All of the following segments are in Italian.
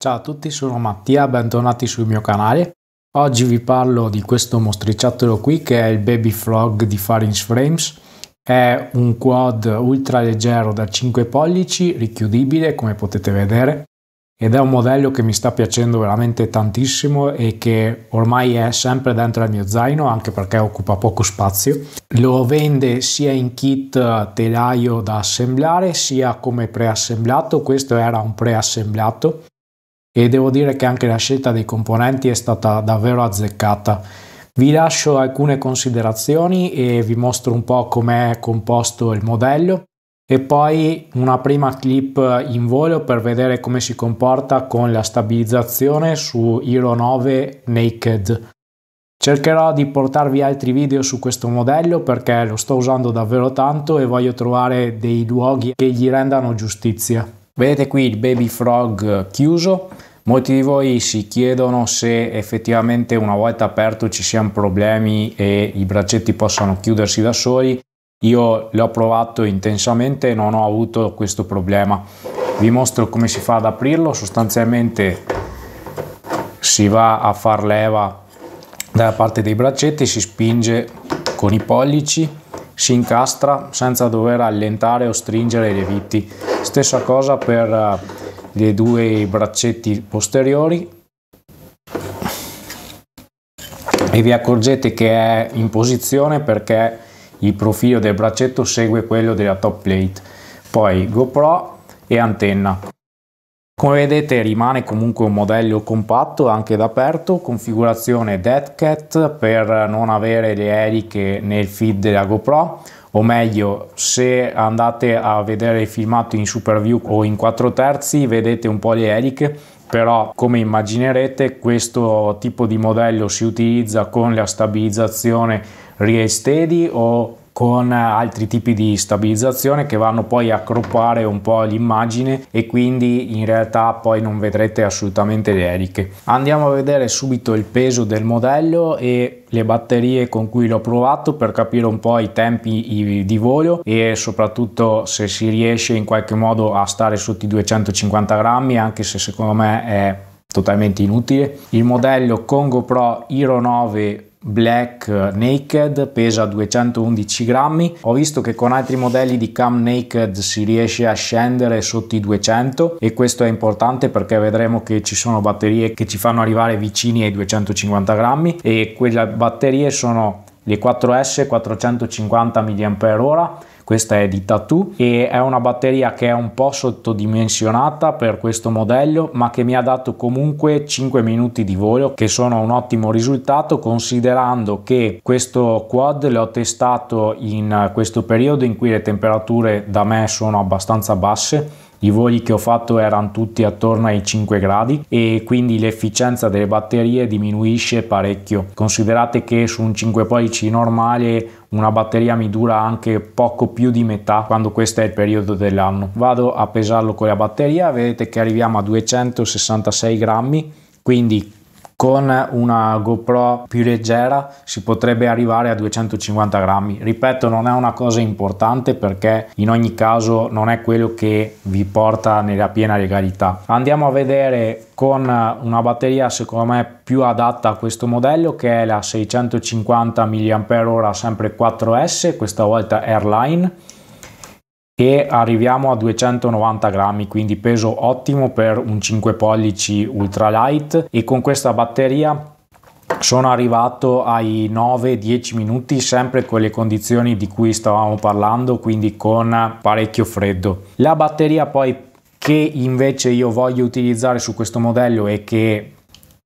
Ciao a tutti, sono Mattia, bentornati sul mio canale. Oggi vi parlo di questo mostriciattolo qui che è il Baby Frog di Farins Frames. È un quad ultra leggero da 5 pollici, richiudibile come potete vedere ed è un modello che mi sta piacendo veramente tantissimo e che ormai è sempre dentro al mio zaino anche perché occupa poco spazio. Lo vende sia in kit telaio da assemblare sia come preassemblato, questo era un preassemblato e devo dire che anche la scelta dei componenti è stata davvero azzeccata. Vi lascio alcune considerazioni e vi mostro un po' com'è composto il modello e poi una prima clip in volo per vedere come si comporta con la stabilizzazione su Hero 9 Naked. Cercherò di portarvi altri video su questo modello perché lo sto usando davvero tanto e voglio trovare dei luoghi che gli rendano giustizia. Vedete qui il baby frog chiuso Molti di voi si chiedono se effettivamente una volta aperto ci siano problemi e i braccetti possano chiudersi da soli. Io l'ho provato intensamente e non ho avuto questo problema. Vi mostro come si fa ad aprirlo. Sostanzialmente si va a far leva dalla parte dei braccetti, si spinge con i pollici, si incastra senza dover allentare o stringere le viti. Stessa cosa per eh, dei due braccetti posteriori e vi accorgete che è in posizione perché il profilo del braccetto segue quello della top plate poi GoPro e antenna come vedete rimane comunque un modello compatto anche d'aperto, configurazione Dead Cat per non avere le eliche nel feed della GoPro, o meglio se andate a vedere il filmato in super view o in 4 terzi vedete un po' le eliche però come immaginerete questo tipo di modello si utilizza con la stabilizzazione rear steady o con altri tipi di stabilizzazione che vanno poi a croppare un po' l'immagine e quindi in realtà poi non vedrete assolutamente le eliche. Andiamo a vedere subito il peso del modello e le batterie con cui l'ho provato per capire un po' i tempi di volo e soprattutto se si riesce in qualche modo a stare sotto i 250 grammi anche se secondo me è totalmente inutile. Il modello Congo Pro Hero 9 Black eh, Naked pesa 211 grammi ho visto che con altri modelli di cam naked si riesce a scendere sotto i 200 e questo è importante perché vedremo che ci sono batterie che ci fanno arrivare vicini ai 250 grammi e quelle batterie sono le 4S 450 mAh questa è di Tattoo e è una batteria che è un po' sottodimensionata per questo modello ma che mi ha dato comunque 5 minuti di volo che sono un ottimo risultato considerando che questo quad l'ho testato in questo periodo in cui le temperature da me sono abbastanza basse i voli che ho fatto erano tutti attorno ai 5 gradi e quindi l'efficienza delle batterie diminuisce parecchio. Considerate che su un 5 pollici normale una batteria mi dura anche poco più di metà quando questo è il periodo dell'anno. Vado a pesarlo con la batteria, vedete che arriviamo a 266 grammi, quindi con una GoPro più leggera si potrebbe arrivare a 250 grammi. Ripeto, non è una cosa importante perché in ogni caso non è quello che vi porta nella piena legalità. Andiamo a vedere con una batteria secondo me più adatta a questo modello che è la 650 mAh sempre 4S, questa volta Airline e arriviamo a 290 grammi quindi peso ottimo per un 5 pollici ultralight e con questa batteria sono arrivato ai 9-10 minuti sempre con le condizioni di cui stavamo parlando quindi con parecchio freddo la batteria poi che invece io voglio utilizzare su questo modello e che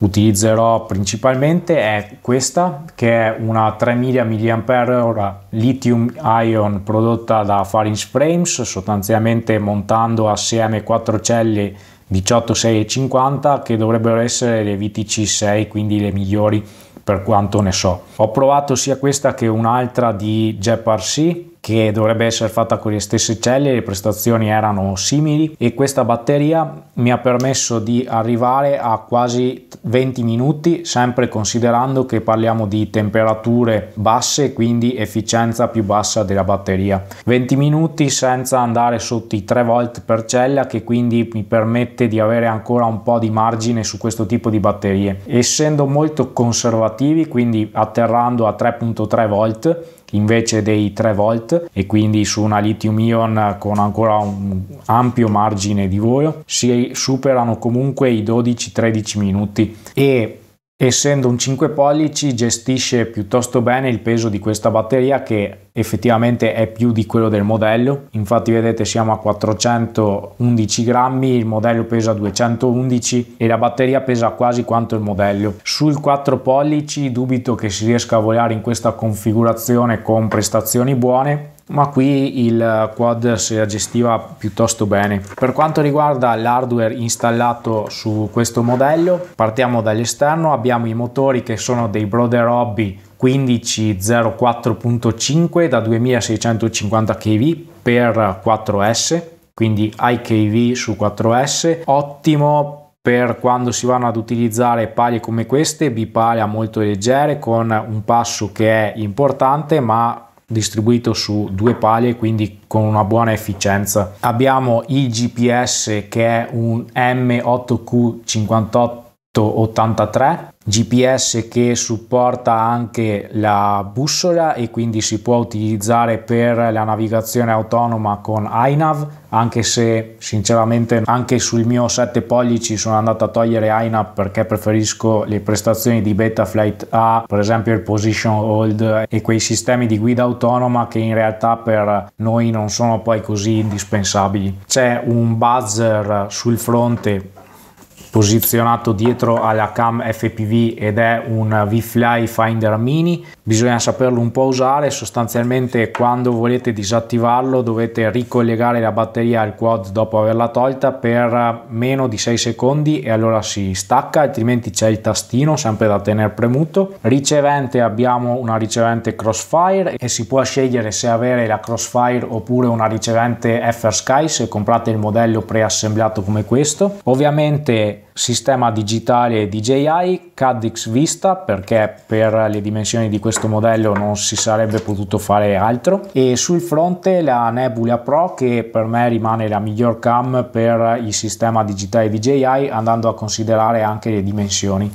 utilizzerò principalmente è questa che è una 3000 mAh lithium ion prodotta da Faringe Frames sostanzialmente montando assieme 4 celle 18, 6 e 50 che dovrebbero essere le VTC6 quindi le migliori per quanto ne so ho provato sia questa che un'altra di Jeparcy che dovrebbe essere fatta con le stesse celle, le prestazioni erano simili e questa batteria mi ha permesso di arrivare a quasi 20 minuti, sempre considerando che parliamo di temperature basse, quindi efficienza più bassa della batteria. 20 minuti senza andare sotto i 3 volt per cella che quindi mi permette di avere ancora un po' di margine su questo tipo di batterie. Essendo molto conservativi, quindi atterrando a 3.3 volt, invece dei 3 volt e quindi su una lithium ion con ancora un ampio margine di volo si superano comunque i 12-13 minuti e essendo un 5 pollici gestisce piuttosto bene il peso di questa batteria che effettivamente è più di quello del modello infatti vedete siamo a 411 grammi il modello pesa 211 e la batteria pesa quasi quanto il modello sul 4 pollici dubito che si riesca a volare in questa configurazione con prestazioni buone ma qui il quad si gestiva piuttosto bene. Per quanto riguarda l'hardware installato su questo modello, partiamo dall'esterno, abbiamo i motori che sono dei Brother Hobby 1504.5 da 2650 kV per 4S, quindi IKV su 4S, ottimo per quando si vanno ad utilizzare paglie come queste, bipaglia molto leggere con un passo che è importante ma distribuito su due palie quindi con una buona efficienza abbiamo il gps che è un m8q5883 GPS che supporta anche la bussola e quindi si può utilizzare per la navigazione autonoma con iNav anche se sinceramente anche sul mio 7 pollici sono andato a togliere iNav perché preferisco le prestazioni di Betaflight a per esempio il position hold e quei sistemi di guida autonoma che in realtà per noi non sono poi così indispensabili c'è un buzzer sul fronte posizionato dietro alla cam FPV ed è un V-Fly Finder Mini bisogna saperlo un po' usare, sostanzialmente quando volete disattivarlo dovete ricollegare la batteria al quad dopo averla tolta per meno di 6 secondi e allora si stacca, altrimenti c'è il tastino sempre da tenere premuto. Ricevente abbiamo una ricevente Crossfire e si può scegliere se avere la Crossfire oppure una ricevente FR Sky se comprate il modello preassemblato come questo. Ovviamente sistema digitale DJI CADX Vista perché per le dimensioni di questo modello non si sarebbe potuto fare altro e sul fronte la Nebula Pro che per me rimane la miglior cam per il sistema digitale DJI andando a considerare anche le dimensioni.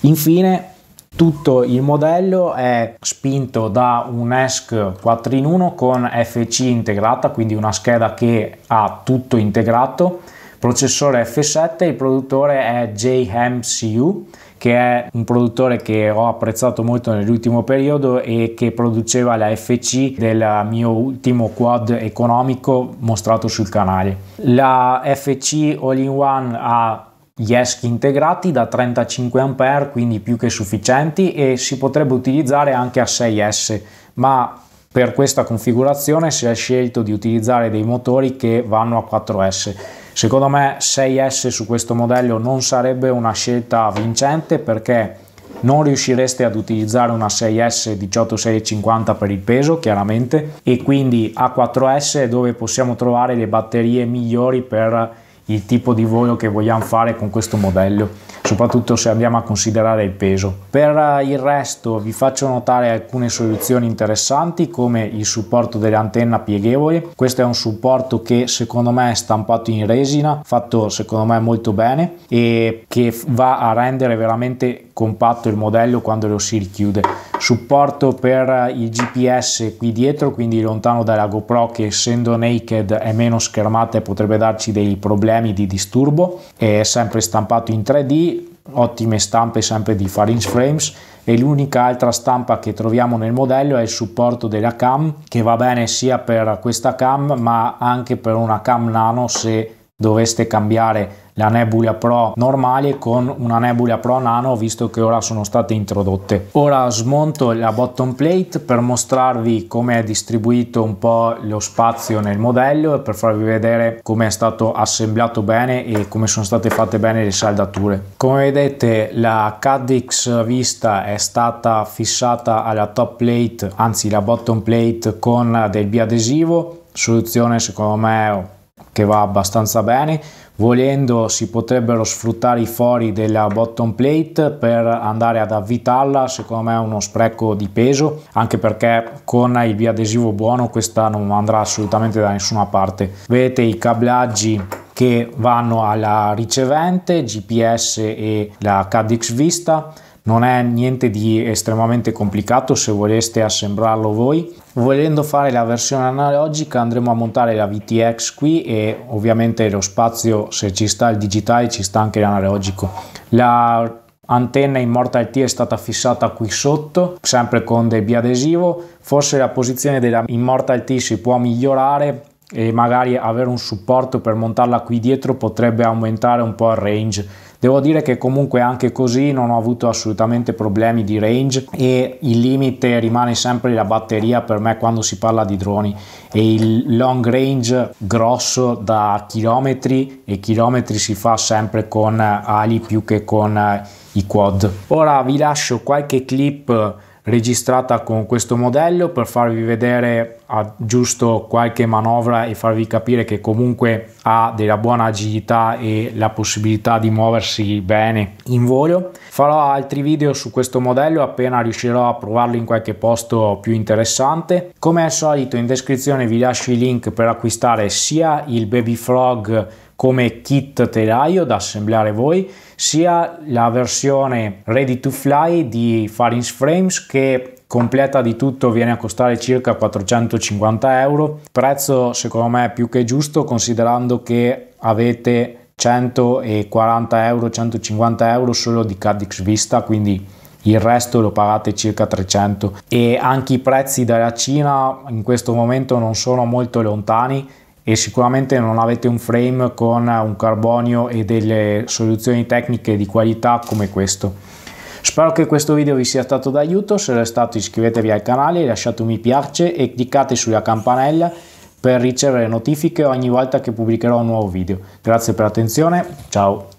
Infine tutto il modello è spinto da un ESC 4 in 1 con FC integrata, quindi una scheda che ha tutto integrato Processore F7, il produttore è JMCU che è un produttore che ho apprezzato molto nell'ultimo periodo e che produceva la FC del mio ultimo quad economico mostrato sul canale. La FC All-in-One ha gli ESC integrati da 35 A quindi più che sufficienti e si potrebbe utilizzare anche a 6S ma per questa configurazione si è scelto di utilizzare dei motori che vanno a 4S Secondo me 6S su questo modello non sarebbe una scelta vincente perché non riuscireste ad utilizzare una 6S 18650 per il peso chiaramente e quindi A4S dove possiamo trovare le batterie migliori per il tipo di volo che vogliamo fare con questo modello, soprattutto se andiamo a considerare il peso. Per eh, il resto vi faccio notare alcune soluzioni interessanti come il supporto dell'antenna pieghevole, questo è un supporto che secondo me è stampato in resina, fatto secondo me molto bene e che va a rendere veramente compatto il modello quando lo si richiude supporto per il gps qui dietro quindi lontano dalla gopro che essendo naked è meno schermata e potrebbe darci dei problemi di disturbo è sempre stampato in 3d ottime stampe sempre di Faringe Frames e l'unica altra stampa che troviamo nel modello è il supporto della cam che va bene sia per questa cam ma anche per una cam nano se doveste cambiare la Nebula Pro normale con una Nebula Pro Nano visto che ora sono state introdotte. Ora smonto la bottom plate per mostrarvi come è distribuito un po' lo spazio nel modello e per farvi vedere come è stato assemblato bene e come sono state fatte bene le saldature. Come vedete la CADX vista è stata fissata alla top plate anzi la bottom plate con del biadesivo soluzione secondo me che va abbastanza bene Volendo si potrebbero sfruttare i fori della bottom plate per andare ad avvitarla, secondo me è uno spreco di peso, anche perché con il biadesivo buono questa non andrà assolutamente da nessuna parte. Vedete i cablaggi che vanno alla ricevente, GPS e la CADX Vista non è niente di estremamente complicato se voleste assemblarlo voi. Volendo fare la versione analogica andremo a montare la VTX qui e ovviamente lo spazio se ci sta il digitale ci sta anche l'analogico. La antenna Immortal T è stata fissata qui sotto sempre con del biadesivo forse la posizione della Immortal T si può migliorare e magari avere un supporto per montarla qui dietro potrebbe aumentare un po' il range Devo dire che comunque anche così non ho avuto assolutamente problemi di range e il limite rimane sempre la batteria per me quando si parla di droni e il long range grosso da chilometri e chilometri si fa sempre con ali più che con i quad. Ora vi lascio qualche clip registrata con questo modello per farvi vedere a ah, giusto qualche manovra e farvi capire che comunque ha della buona agilità e la possibilità di muoversi bene in volo farò altri video su questo modello appena riuscirò a provarlo in qualche posto più interessante come al solito in descrizione vi lascio i link per acquistare sia il baby frog come kit telaio da assemblare voi, sia la versione ready to fly di Farin's Frames che completa di tutto viene a costare circa 450 euro prezzo secondo me più che giusto considerando che avete 140 euro 150 euro solo di Cadix Vista quindi il resto lo pagate circa 300 e anche i prezzi dalla Cina in questo momento non sono molto lontani e sicuramente non avete un frame con un carbonio e delle soluzioni tecniche di qualità come questo. Spero che questo video vi sia stato d'aiuto, se lo è stato iscrivetevi al canale, lasciate un mi piace e cliccate sulla campanella per ricevere notifiche ogni volta che pubblicherò un nuovo video. Grazie per l'attenzione, ciao!